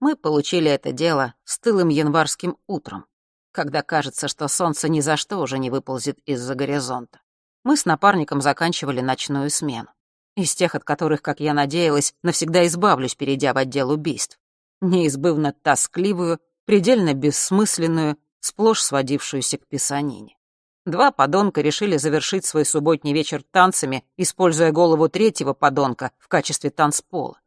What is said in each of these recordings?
Мы получили это дело с тылым январским утром, когда кажется, что солнце ни за что уже не выползет из-за горизонта. Мы с напарником заканчивали ночную смену. Из тех, от которых, как я надеялась, навсегда избавлюсь, перейдя в отдел убийств. Неизбывно тоскливую, предельно бессмысленную, сплошь сводившуюся к писанине. Два подонка решили завершить свой субботний вечер танцами, используя голову третьего подонка в качестве танцпола.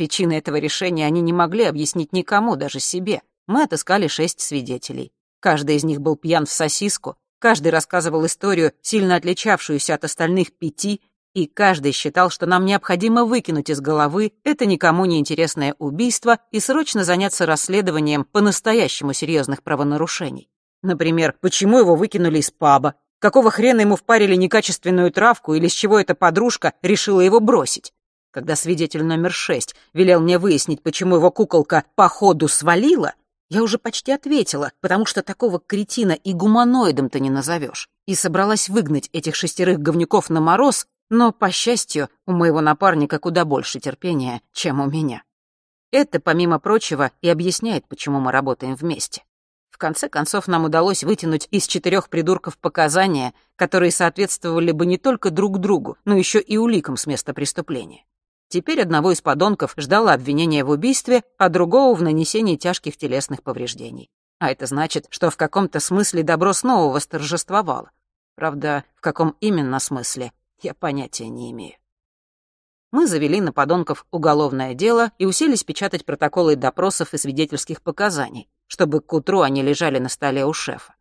Причины этого решения они не могли объяснить никому, даже себе. Мы отыскали шесть свидетелей. Каждый из них был пьян в сосиску, каждый рассказывал историю, сильно отличавшуюся от остальных пяти, и каждый считал, что нам необходимо выкинуть из головы это никому не интересное убийство и срочно заняться расследованием по-настоящему серьезных правонарушений. Например, почему его выкинули из паба, какого хрена ему впарили некачественную травку или с чего эта подружка решила его бросить. Когда свидетель номер шесть велел мне выяснить, почему его куколка по ходу свалила, я уже почти ответила, потому что такого кретина и гуманоидом-то не назовешь. И собралась выгнать этих шестерых говнюков на мороз, но, по счастью, у моего напарника куда больше терпения, чем у меня. Это, помимо прочего, и объясняет, почему мы работаем вместе. В конце концов, нам удалось вытянуть из четырех придурков показания, которые соответствовали бы не только друг другу, но еще и уликам с места преступления. Теперь одного из подонков ждало обвинение в убийстве, а другого в нанесении тяжких телесных повреждений. А это значит, что в каком-то смысле добро снова восторжествовало. Правда, в каком именно смысле, я понятия не имею. Мы завели на подонков уголовное дело и уселись печатать протоколы допросов и свидетельских показаний, чтобы к утру они лежали на столе у шефа.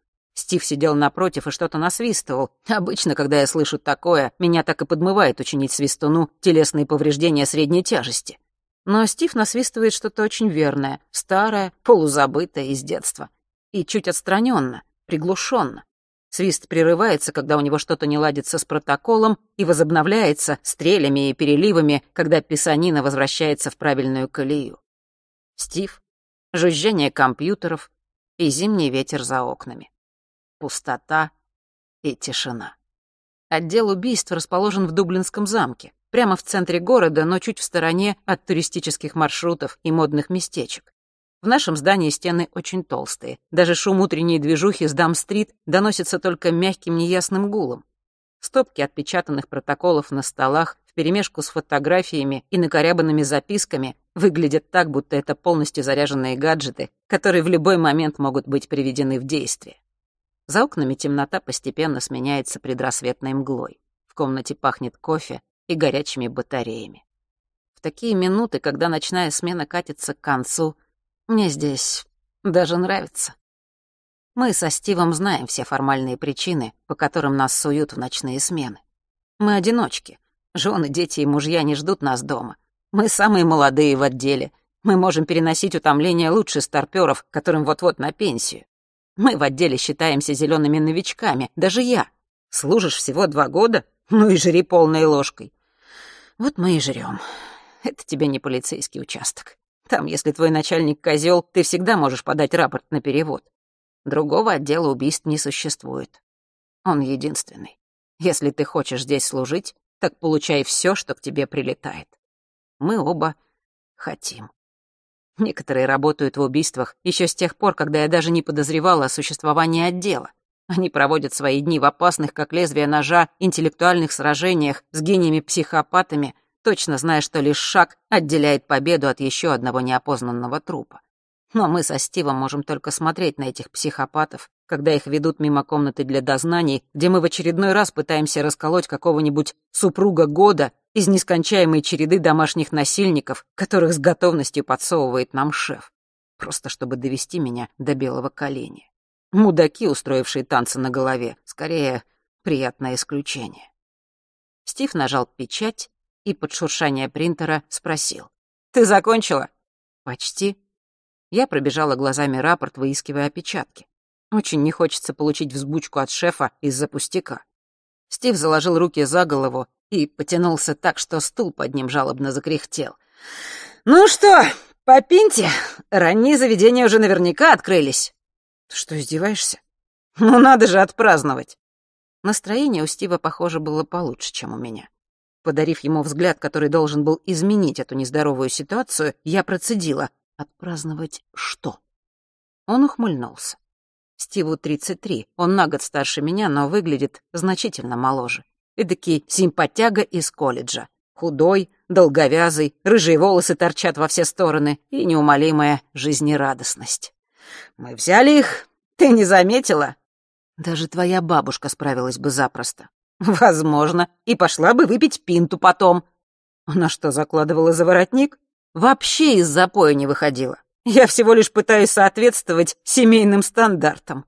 Стив сидел напротив и что-то насвистывал. Обычно, когда я слышу такое, меня так и подмывает учинить свистуну телесные повреждения средней тяжести. Но Стив насвистывает что-то очень верное, старое, полузабытое из детства. И чуть отстраненно, приглушенно. Свист прерывается, когда у него что-то не ладится с протоколом, и возобновляется стрелями и переливами, когда писанина возвращается в правильную колею. Стив, жужжание компьютеров и зимний ветер за окнами пустота и тишина. Отдел убийств расположен в Дублинском замке, прямо в центре города, но чуть в стороне от туристических маршрутов и модных местечек. В нашем здании стены очень толстые. Даже шум утренней движухи с Дам-стрит доносится только мягким неясным гулом. Стопки отпечатанных протоколов на столах вперемешку с фотографиями и накорябанными записками выглядят так, будто это полностью заряженные гаджеты, которые в любой момент могут быть приведены в действие. За окнами темнота постепенно сменяется предрассветной мглой. В комнате пахнет кофе и горячими батареями. В такие минуты, когда ночная смена катится к концу, мне здесь даже нравится. Мы со Стивом знаем все формальные причины, по которым нас суют в ночные смены. Мы одиночки. Жены, дети и мужья не ждут нас дома. Мы самые молодые в отделе. Мы можем переносить утомление лучше старпёров, которым вот-вот на пенсию. Мы в отделе считаемся зелеными новичками, даже я. Служишь всего два года, ну и жри полной ложкой. Вот мы и жрем. Это тебе не полицейский участок. Там, если твой начальник козел, ты всегда можешь подать рапорт на перевод. Другого отдела убийств не существует. Он единственный. Если ты хочешь здесь служить, так получай все, что к тебе прилетает. Мы оба хотим. Некоторые работают в убийствах еще с тех пор, когда я даже не подозревала о существовании отдела. Они проводят свои дни в опасных, как лезвие ножа, интеллектуальных сражениях с гениями-психопатами, точно зная, что лишь шаг отделяет победу от еще одного неопознанного трупа. Но мы со Стивом можем только смотреть на этих психопатов, когда их ведут мимо комнаты для дознаний, где мы в очередной раз пытаемся расколоть какого-нибудь супруга года из нескончаемой череды домашних насильников, которых с готовностью подсовывает нам шеф, просто чтобы довести меня до белого коленя. Мудаки, устроившие танцы на голове, скорее, приятное исключение. Стив нажал печать и под шуршание принтера спросил. «Ты закончила?» «Почти». Я пробежала глазами рапорт, выискивая опечатки. Очень не хочется получить взбучку от шефа из-за пустяка. Стив заложил руки за голову и потянулся так, что стул под ним жалобно закряхтел. «Ну что, попиньте, ранние заведения уже наверняка открылись». «Ты что, издеваешься?» «Ну надо же отпраздновать». Настроение у Стива, похоже, было получше, чем у меня. Подарив ему взгляд, который должен был изменить эту нездоровую ситуацию, я процедила. «Отпраздновать что?» Он ухмыльнулся. Стиву 33, он на год старше меня, но выглядит значительно моложе эдакий симпатяга из колледжа. Худой, долговязый, рыжие волосы торчат во все стороны и неумолимая жизнерадостность. «Мы взяли их. Ты не заметила?» «Даже твоя бабушка справилась бы запросто». «Возможно. И пошла бы выпить пинту потом». «Она что, закладывала за воротник?» «Вообще из запоя не выходила. Я всего лишь пытаюсь соответствовать семейным стандартам».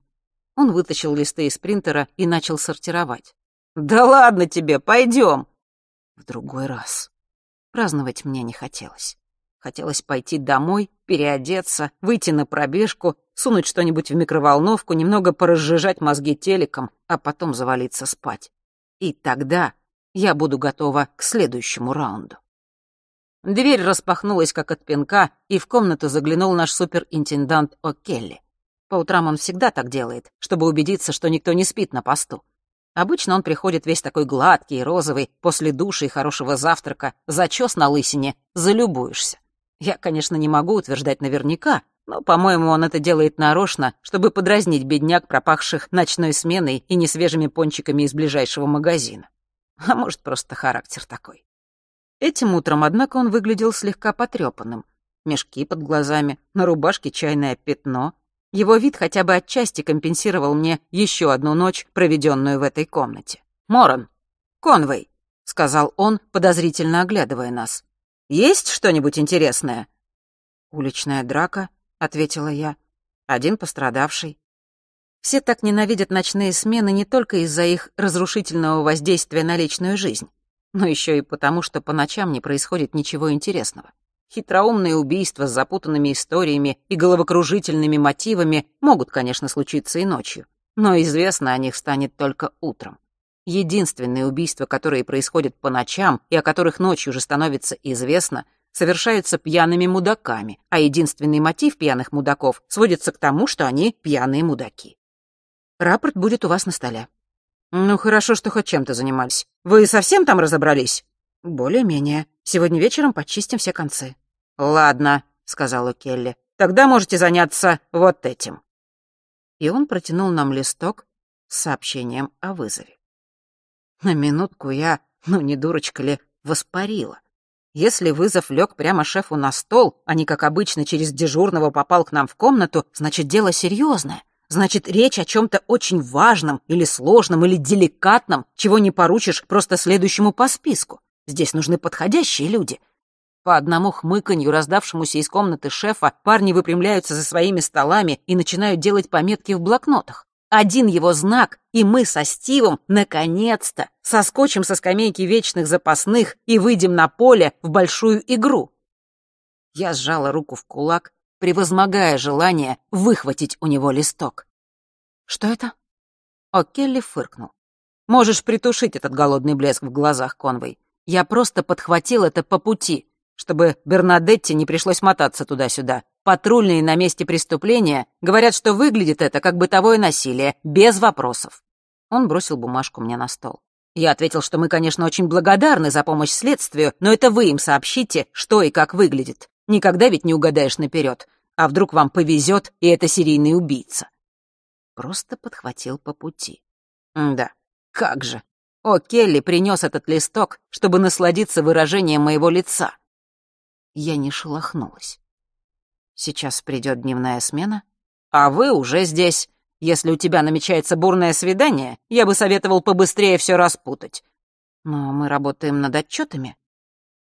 Он вытащил листы из принтера и начал сортировать. «Да ладно тебе, пойдем!» В другой раз. Праздновать мне не хотелось. Хотелось пойти домой, переодеться, выйти на пробежку, сунуть что-нибудь в микроволновку, немного поразжижать мозги телеком, а потом завалиться спать. И тогда я буду готова к следующему раунду. Дверь распахнулась как от пинка, и в комнату заглянул наш суперинтендант О'Келли. По утрам он всегда так делает, чтобы убедиться, что никто не спит на посту. Обычно он приходит весь такой гладкий и розовый, после души и хорошего завтрака, зачес на лысине, залюбуешься. Я, конечно, не могу утверждать наверняка, но, по-моему, он это делает нарочно, чтобы подразнить бедняк, пропахших ночной сменой и несвежими пончиками из ближайшего магазина. А может, просто характер такой. Этим утром, однако, он выглядел слегка потрепанным. Мешки под глазами, на рубашке чайное пятно, его вид хотя бы отчасти компенсировал мне еще одну ночь, проведенную в этой комнате. «Моран! Конвей!» — сказал он, подозрительно оглядывая нас. «Есть что-нибудь интересное?» «Уличная драка», — ответила я. «Один пострадавший». Все так ненавидят ночные смены не только из-за их разрушительного воздействия на личную жизнь, но еще и потому, что по ночам не происходит ничего интересного. Хитроумные убийства с запутанными историями и головокружительными мотивами могут, конечно, случиться и ночью, но известно о них станет только утром. Единственные убийства, которые происходят по ночам и о которых ночью уже становится известно, совершаются пьяными мудаками, а единственный мотив пьяных мудаков сводится к тому, что они пьяные мудаки. Рапорт будет у вас на столе. Ну, хорошо, что хоть чем-то занимались. Вы совсем там разобрались? Более-менее. Сегодня вечером почистим все концы. «Ладно», — сказала Келли, — «тогда можете заняться вот этим». И он протянул нам листок с сообщением о вызове. На минутку я, ну не дурочка ли, воспарила. Если вызов лег прямо шефу на стол, а не, как обычно, через дежурного попал к нам в комнату, значит, дело серьезное. Значит, речь о чем-то очень важном или сложном или деликатном, чего не поручишь просто следующему по списку. Здесь нужны подходящие люди — по одному хмыканью, раздавшемуся из комнаты шефа, парни выпрямляются за своими столами и начинают делать пометки в блокнотах. Один его знак, и мы со Стивом, наконец-то, соскочим со скамейки вечных запасных и выйдем на поле в большую игру. Я сжала руку в кулак, превозмогая желание выхватить у него листок. «Что это?» О'Келли фыркнул. «Можешь притушить этот голодный блеск в глазах, Конвой. Я просто подхватил это по пути чтобы Бернадетте не пришлось мотаться туда-сюда. Патрульные на месте преступления говорят, что выглядит это как бытовое насилие, без вопросов. Он бросил бумажку мне на стол. Я ответил, что мы, конечно, очень благодарны за помощь следствию, но это вы им сообщите, что и как выглядит. Никогда ведь не угадаешь наперед. А вдруг вам повезет, и это серийный убийца? Просто подхватил по пути. М да, как же. О, Келли принес этот листок, чтобы насладиться выражением моего лица. Я не шелохнулась. Сейчас придет дневная смена. А вы уже здесь. Если у тебя намечается бурное свидание, я бы советовал побыстрее все распутать. Но мы работаем над отчетами.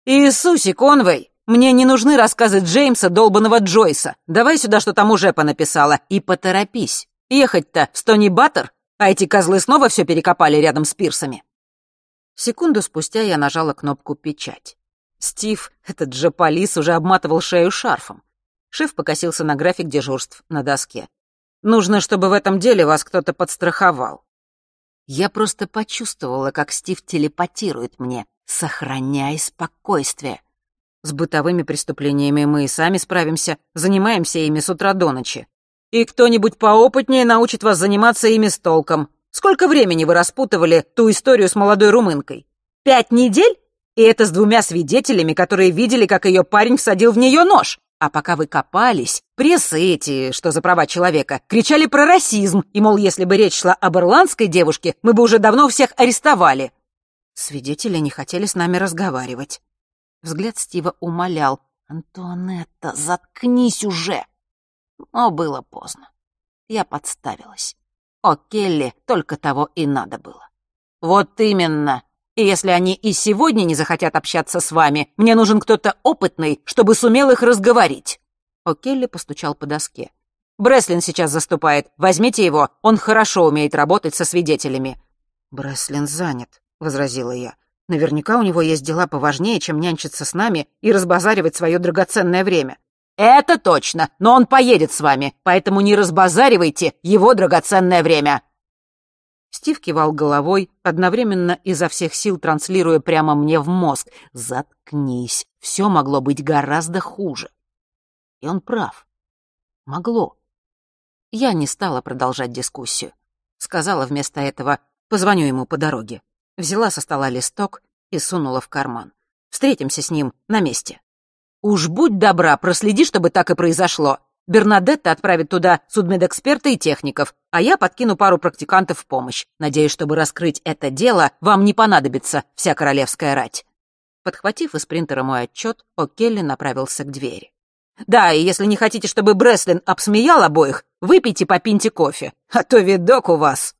Иисусе, Конвей, мне не нужны рассказы Джеймса, долбанного Джойса. Давай сюда, что там уже понаписала. И поторопись. Ехать-то в Стони Баттер, а эти козлы снова все перекопали рядом с пирсами. Секунду спустя я нажала кнопку «Печать». Стив, этот же полис, уже обматывал шею шарфом. Шеф покосился на график дежурств на доске. «Нужно, чтобы в этом деле вас кто-то подстраховал». Я просто почувствовала, как Стив телепатирует мне. сохраняя спокойствие». С бытовыми преступлениями мы и сами справимся, занимаемся ими с утра до ночи. И кто-нибудь поопытнее научит вас заниматься ими с толком. Сколько времени вы распутывали ту историю с молодой румынкой? Пять недель? И это с двумя свидетелями, которые видели, как ее парень всадил в нее нож. А пока вы копались, прессы эти, что за права человека, кричали про расизм, и, мол, если бы речь шла об ирландской девушке, мы бы уже давно всех арестовали. Свидетели не хотели с нами разговаривать. Взгляд Стива умолял. «Антуанетта, заткнись уже!» Но было поздно. Я подставилась. О Келли только того и надо было. «Вот именно!» И если они и сегодня не захотят общаться с вами, мне нужен кто-то опытный, чтобы сумел их разговорить». О'Келли постучал по доске. «Бреслин сейчас заступает. Возьмите его. Он хорошо умеет работать со свидетелями». «Бреслин занят», — возразила я. «Наверняка у него есть дела поважнее, чем нянчиться с нами и разбазаривать свое драгоценное время». «Это точно, но он поедет с вами, поэтому не разбазаривайте его драгоценное время». Стив кивал головой, одновременно изо всех сил транслируя прямо мне в мозг. «Заткнись, все могло быть гораздо хуже». И он прав. Могло. Я не стала продолжать дискуссию. Сказала вместо этого «позвоню ему по дороге». Взяла со стола листок и сунула в карман. «Встретимся с ним на месте». «Уж будь добра, проследи, чтобы так и произошло», Бернадетта отправит туда судмедэксперта и техников, а я подкину пару практикантов в помощь. Надеюсь, чтобы раскрыть это дело, вам не понадобится вся королевская рать». Подхватив из принтера мой отчет, О'Келли направился к двери. «Да, и если не хотите, чтобы Бреслин обсмеял обоих, выпейте по пинте кофе, а то видок у вас!»